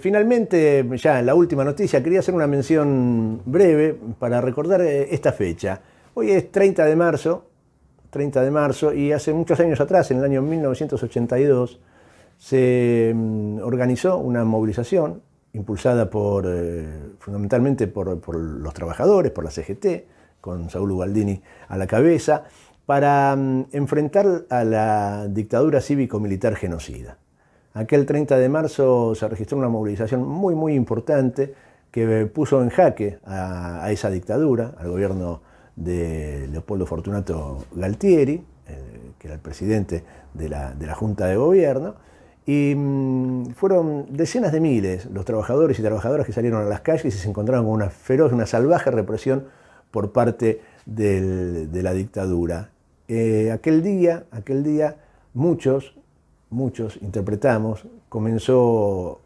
Finalmente, ya en la última noticia, quería hacer una mención breve para recordar eh, esta fecha. Hoy es 30 de marzo, 30 de marzo, y hace muchos años atrás, en el año 1982, se mm, organizó una movilización impulsada eh, fundamentalmente por, los trabajadores, por la CGT, con Saúl Ubaldini a la cabeza, para mm, enfrentar a la dictadura cívico-militar genocida. Aquel 30 de marzo se registró una movilización muy, muy importante que puso en jaque a, esa dictadura, al gobierno de Leopoldo Fortunato Galtieri, eh, que era el presidente de la, Junta de Gobierno, y mm, fueron decenas de miles los trabajadores y trabajadoras que salieron a las calles y se encontraron con una feroz, una salvaje represión por parte de la dictadura. Eh, aquel día, aquel día, muchos muchos interpretamos, comenzó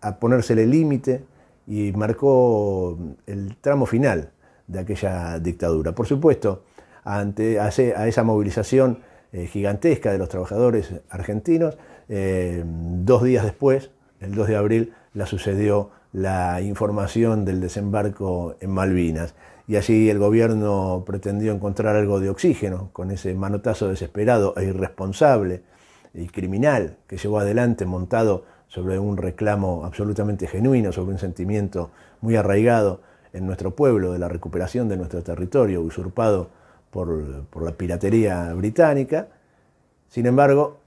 a ponérsele límite y marcó el tramo final de aquella dictadura. Por supuesto, ante, a, esa movilización eh, gigantesca de los trabajadores argentinos, eh, dos días después, el 2 de abril, la sucedió la información del desembarco en Malvinas. Y allí el gobierno pretendió encontrar algo de oxígeno con ese manotazo desesperado e irresponsable y criminal que llevó adelante montado sobre un reclamo absolutamente genuino, sobre un sentimiento muy arraigado en nuestro pueblo de la recuperación de nuestro territorio usurpado por, la piratería británica. Sin embargo,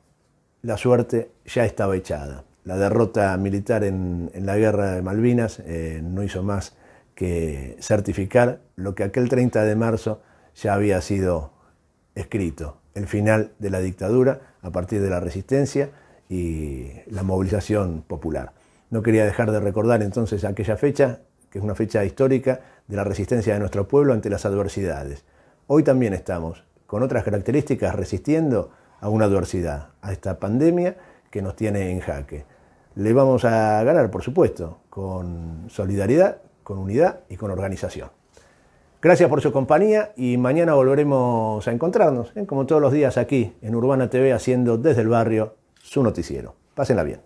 la suerte ya estaba echada. La derrota militar en, la guerra de Malvinas eh, no hizo más que certificar lo que aquel 30 de marzo ya había sido escrito, el final de la dictadura a partir de la resistencia y la movilización popular. No quería dejar de recordar entonces aquella fecha, que es una fecha histórica de la resistencia de nuestro pueblo ante las adversidades. Hoy también estamos, con otras características, resistiendo a una adversidad, a esta pandemia que nos tiene en jaque. Le vamos a ganar, por supuesto, con solidaridad, con unidad y con organización. Gracias por su compañía y mañana volveremos a encontrarnos, ¿eh? como todos los días aquí en Urbana TV haciendo desde el barrio su noticiero. Pásenla bien.